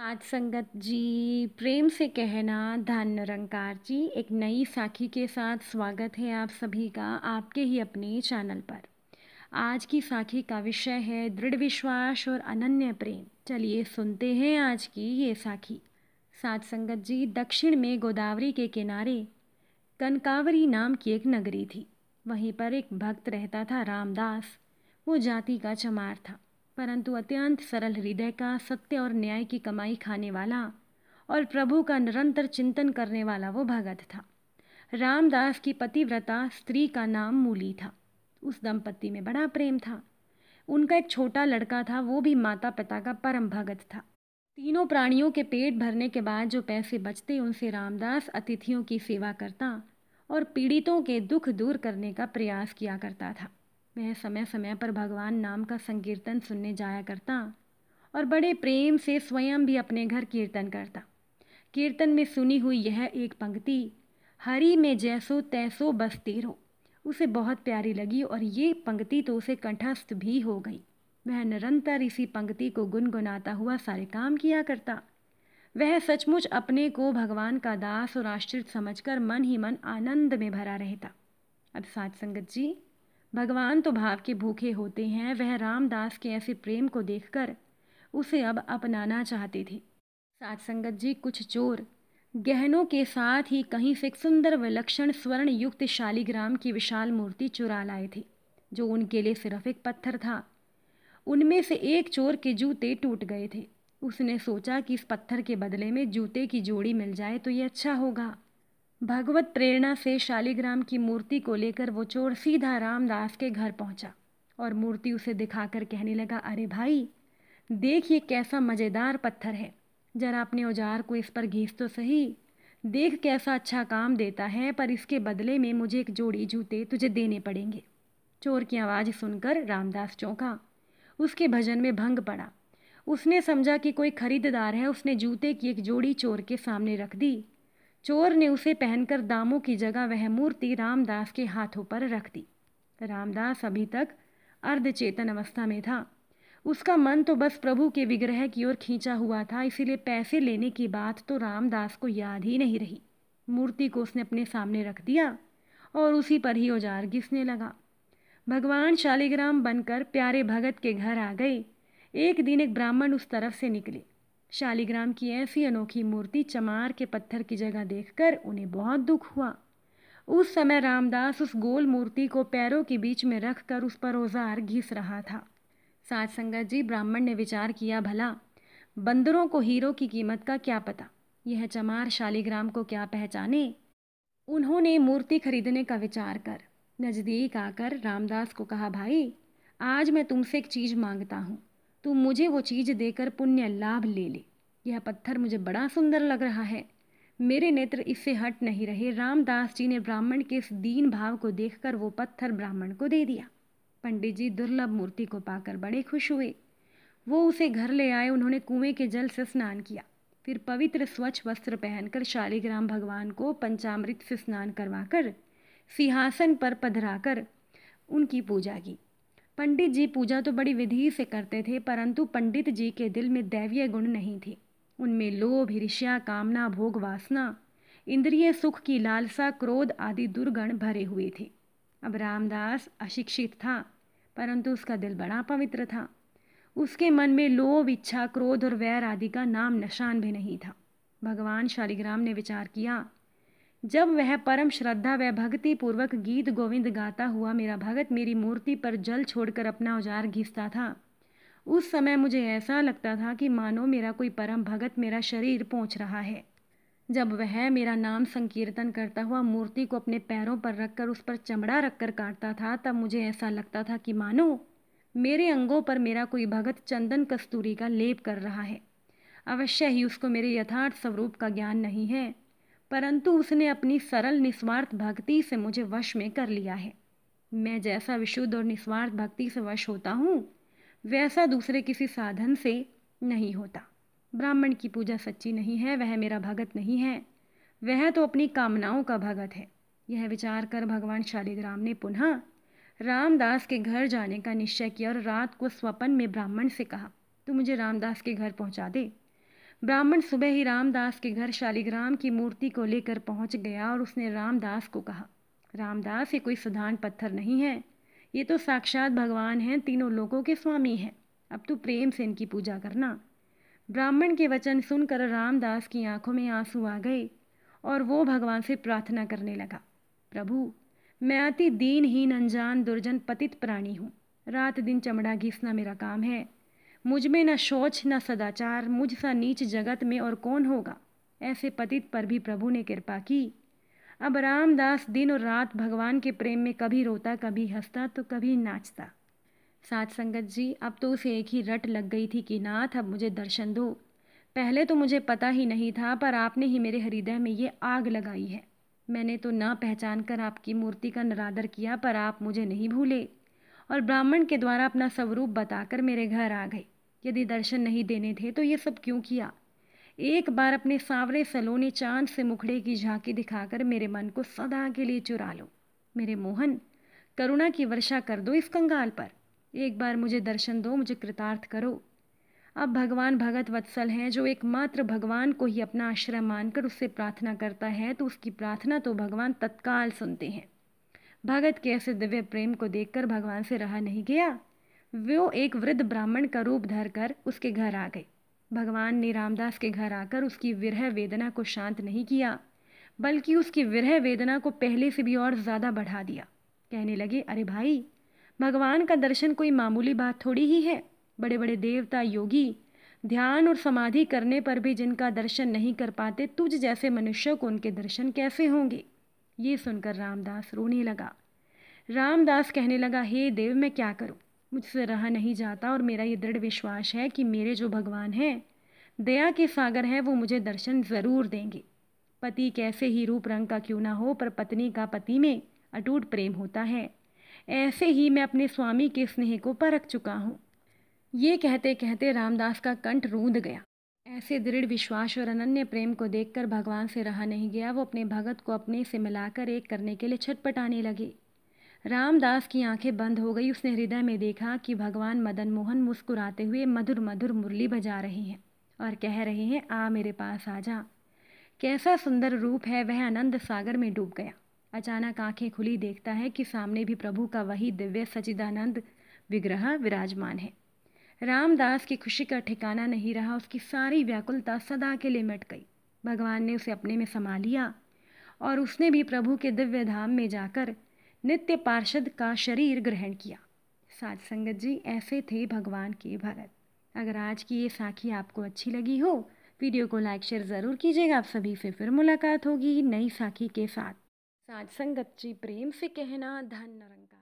साथ संगत जी प्रेम से कहना धन निरंकार जी एक नई साखी के साथ स्वागत है आप सभी का आपके ही अपने चैनल पर आज की साखी का विषय है दृढ़ विश्वास और अनन्य प्रेम चलिए सुनते हैं आज की ये साखी सात संगत जी दक्षिण में गोदावरी के किनारे कनकावरी नाम की एक नगरी थी वहीं पर एक भक्त रहता था रामदास वो जाति का चमार था परंतु अत्यंत सरल हृदय का सत्य और न्याय की कमाई खाने वाला और प्रभु का निरंतर चिंतन करने वाला वो भगत था रामदास की पतिव्रता स्त्री का नाम मूली था उस दंपत्ति में बड़ा प्रेम था उनका एक छोटा लड़का था वो भी माता पिता का परम भगत था तीनों प्राणियों के पेट भरने के बाद जो पैसे बचते उनसे रामदास अतिथियों की सेवा करता और पीड़ितों के दुख दूर करने का प्रयास किया करता था वह समय समय पर भगवान नाम का संकीर्तन सुनने जाया करता और बड़े प्रेम से स्वयं भी अपने घर कीर्तन करता कीर्तन में सुनी हुई यह एक पंक्ति हरी में जैसो तैसो बस तेरो उसे बहुत प्यारी लगी और ये पंक्ति तो उसे कंठस्थ भी हो गई वह निरंतर इसी पंक्ति को गुनगुनाता हुआ सारे काम किया करता वह सचमुच अपने को भगवान का दास और आश्रित समझकर मन ही मन आनंद में भरा रहता अब सात संगत जी भगवान तो भाव के भूखे होते हैं वह रामदास के ऐसे प्रेम को देखकर उसे अब अपनाना चाहते थे सात संगत जी कुछ चोर गहनों के साथ ही कहीं से सुंदर विलक्षण स्वर्ण युक्त शालिग्राम की विशाल मूर्ति चुरा लाए थे जो उनके लिए सिर्फ एक पत्थर था उनमें से एक चोर के जूते टूट गए थे उसने सोचा कि इस पत्थर के बदले में जूते की जोड़ी मिल जाए तो ये अच्छा होगा भगवत प्रेरणा से शालिग्राम की मूर्ति को लेकर वो चोर सीधा रामदास के घर पहुंचा और मूर्ति उसे दिखाकर कहने लगा अरे भाई देख ये कैसा मज़ेदार पत्थर है जरा अपने औजार को इस पर घीस तो सही देख कैसा अच्छा काम देता है पर इसके बदले में मुझे एक जोड़ी जूते तुझे देने पड़ेंगे चोर की आवाज़ सुनकर रामदास चौंका उसके भजन में भंग पड़ा उसने समझा कि कोई खरीददार है उसने जूते की एक जोड़ी चोर के सामने रख दी चोर ने उसे पहनकर दामों की जगह वह मूर्ति रामदास के हाथों पर रख दी रामदास अभी तक अर्धचेतन अवस्था में था उसका मन तो बस प्रभु के विग्रह की ओर खींचा हुआ था इसीलिए पैसे लेने की बात तो रामदास को याद ही नहीं रही मूर्ति को उसने अपने सामने रख दिया और उसी पर ही औजार घिसने लगा भगवान शालिग्राम बनकर प्यारे भगत के घर आ गए एक दिन एक ब्राह्मण उस तरफ से निकले शालिग्राम की ऐसी अनोखी मूर्ति चमार के पत्थर की जगह देखकर उन्हें बहुत दुख हुआ उस समय रामदास उस गोल मूर्ति को पैरों के बीच में रख कर उस पर औजार घिस रहा था साज संगत जी ब्राह्मण ने विचार किया भला बंदरों को हीरो की कीमत का क्या पता यह चमार शालिग्राम को क्या पहचाने उन्होंने मूर्ति खरीदने का विचार कर नज़दीक आकर रामदास को कहा भाई आज मैं तुमसे एक चीज़ मांगता हूँ तू मुझे वो चीज़ देकर पुण्य लाभ ले ले यह पत्थर मुझे बड़ा सुंदर लग रहा है मेरे नेत्र इससे हट नहीं रहे रामदास जी ने ब्राह्मण के इस दीन भाव को देखकर वो पत्थर ब्राह्मण को दे दिया पंडित जी दुर्लभ मूर्ति को पाकर बड़े खुश हुए वो उसे घर ले आए उन्होंने कुएं के जल से स्नान किया फिर पवित्र स्वच्छ वस्त्र पहनकर शालिग्राम भगवान को पंचामृत से स्नान करवाकर सिंहासन पर पधराकर उनकी पूजा की पंडित जी पूजा तो बड़ी विधि से करते थे परंतु पंडित जी के दिल में दैवीय गुण नहीं थे उनमें लोभ ऋष्या कामना भोग वासना इंद्रिय सुख की लालसा क्रोध आदि दुर्गण भरे हुए थे अब रामदास अशिक्षित था परंतु उसका दिल बड़ा पवित्र था उसके मन में लोभ इच्छा क्रोध और वैर आदि का नाम निशान भी नहीं था भगवान शालिग्राम ने विचार किया जब वह परम श्रद्धा व भक्ति पूर्वक गीत गोविंद गाता हुआ मेरा भगत मेरी मूर्ति पर जल छोड़कर अपना औजार घिसता था उस समय मुझे ऐसा लगता था कि मानो मेरा कोई परम भगत मेरा शरीर पहुँच रहा है जब वह मेरा नाम संकीर्तन करता हुआ मूर्ति को अपने पैरों पर रखकर उस पर चमड़ा रखकर काटता था तब मुझे ऐसा लगता था कि मानो मेरे अंगों पर मेरा कोई भगत चंदन कस्तूरी का लेप कर रहा है अवश्य ही उसको मेरे यथार्थ स्वरूप का ज्ञान नहीं है परंतु उसने अपनी सरल निस्वार्थ भक्ति से मुझे वश में कर लिया है मैं जैसा विशुद्ध और निस्वार्थ भक्ति से वश होता हूँ वैसा दूसरे किसी साधन से नहीं होता ब्राह्मण की पूजा सच्ची नहीं है वह मेरा भगत नहीं है वह तो अपनी कामनाओं का भगत है यह विचार कर भगवान शालिग्राम ने पुनः रामदास के घर जाने का निश्चय किया और रात को स्वपन में ब्राह्मण से कहा तू मुझे रामदास के घर पहुँचा दे ब्राह्मण सुबह ही रामदास के घर शालिग्राम की मूर्ति को लेकर पहुंच गया और उसने रामदास को कहा रामदास ये कोई सुधान पत्थर नहीं है ये तो साक्षात भगवान हैं तीनों लोगों के स्वामी हैं अब तू प्रेम से इनकी पूजा करना ब्राह्मण के वचन सुनकर रामदास की आंखों में आंसू आ गए और वो भगवान से प्रार्थना करने लगा प्रभु मैं अति दीनहीन अनजान दुर्जन पतित प्राणी हूँ रात दिन चमड़ा घिसना मेरा काम है मुझ में न शौच न सदाचार मुझ सा नीच जगत में और कौन होगा ऐसे पतित पर भी प्रभु ने कृपा की अब रामदास दिन और रात भगवान के प्रेम में कभी रोता कभी हंसता तो कभी नाचता साथ संगत जी अब तो उसे एक ही रट लग गई थी कि नाथ अब मुझे दर्शन दो पहले तो मुझे पता ही नहीं था पर आपने ही मेरे हृदय में ये आग लगाई है मैंने तो ना पहचान कर आपकी मूर्ति का निरादर किया पर आप मुझे नहीं भूले और ब्राह्मण के द्वारा अपना स्वरूप बताकर मेरे घर आ गए यदि दर्शन नहीं देने थे तो ये सब क्यों किया एक बार अपने सांवरे सलोने चांद से मुखड़े की झांकी दिखाकर मेरे मन को सदा के लिए चुरा लो मेरे मोहन करुणा की वर्षा कर दो इस कंगाल पर एक बार मुझे दर्शन दो मुझे कृतार्थ करो अब भगवान भगत वत्सल हैं जो एकमात्र भगवान को ही अपना आश्रय मानकर उससे प्रार्थना करता है तो उसकी प्रार्थना तो भगवान तत्काल सुनते हैं भगत के ऐसे दिव्य प्रेम को देखकर भगवान से रहा नहीं गया वो एक वृद्ध ब्राह्मण का रूप धर कर उसके घर आ गए भगवान ने रामदास के घर आकर उसकी विरह वेदना को शांत नहीं किया बल्कि उसकी विरह वेदना को पहले से भी और ज़्यादा बढ़ा दिया कहने लगे अरे भाई भगवान का दर्शन कोई मामूली बात थोड़ी ही है बड़े बड़े देवता योगी ध्यान और समाधि करने पर भी जिनका दर्शन नहीं कर पाते तुझ जैसे मनुष्य को उनके दर्शन कैसे होंगे ये सुनकर रामदास रोने लगा रामदास कहने लगा हे देव मैं क्या करूँ मुझसे रहा नहीं जाता और मेरा ये दृढ़ विश्वास है कि मेरे जो भगवान हैं दया के सागर हैं वो मुझे दर्शन ज़रूर देंगे पति कैसे ही रूप रंग का क्यों ना हो पर पत्नी का पति में अटूट प्रेम होता है ऐसे ही मैं अपने स्वामी के स्नेह को परख चुका हूँ ये कहते कहते रामदास का कंठ रूंध गया ऐसे दृढ़ विश्वास और अनन्य प्रेम को देखकर भगवान से रहा नहीं गया वो अपने भगत को अपने से मिलाकर एक करने के लिए छटपटाने लगे रामदास की आंखें बंद हो गई उसने हृदय में देखा कि भगवान मदन मोहन मुस्कुराते हुए मधुर मधुर मुरली बजा रहे हैं और कह रहे हैं आ मेरे पास आ जा कैसा सुंदर रूप है वह आनंद सागर में डूब गया अचानक आंखें खुली देखता है कि सामने भी प्रभु का वही दिव्य सचिदानंद विग्रह विराजमान है रामदास की खुशी का ठिकाना नहीं रहा उसकी सारी व्याकुलता सदा के लिए मिट गई भगवान ने उसे अपने में समा लिया और उसने भी प्रभु के दिव्य धाम में जाकर नित्य पार्षद का शरीर ग्रहण किया साध संगत जी ऐसे थे भगवान के भगत अगर आज की ये साखी आपको अच्छी लगी हो वीडियो को लाइक शेयर ज़रूर कीजिएगा आप सभी से फिर मुलाकात होगी नई साखी के साथ साध संगत जी प्रेम से कहना धन निरंकार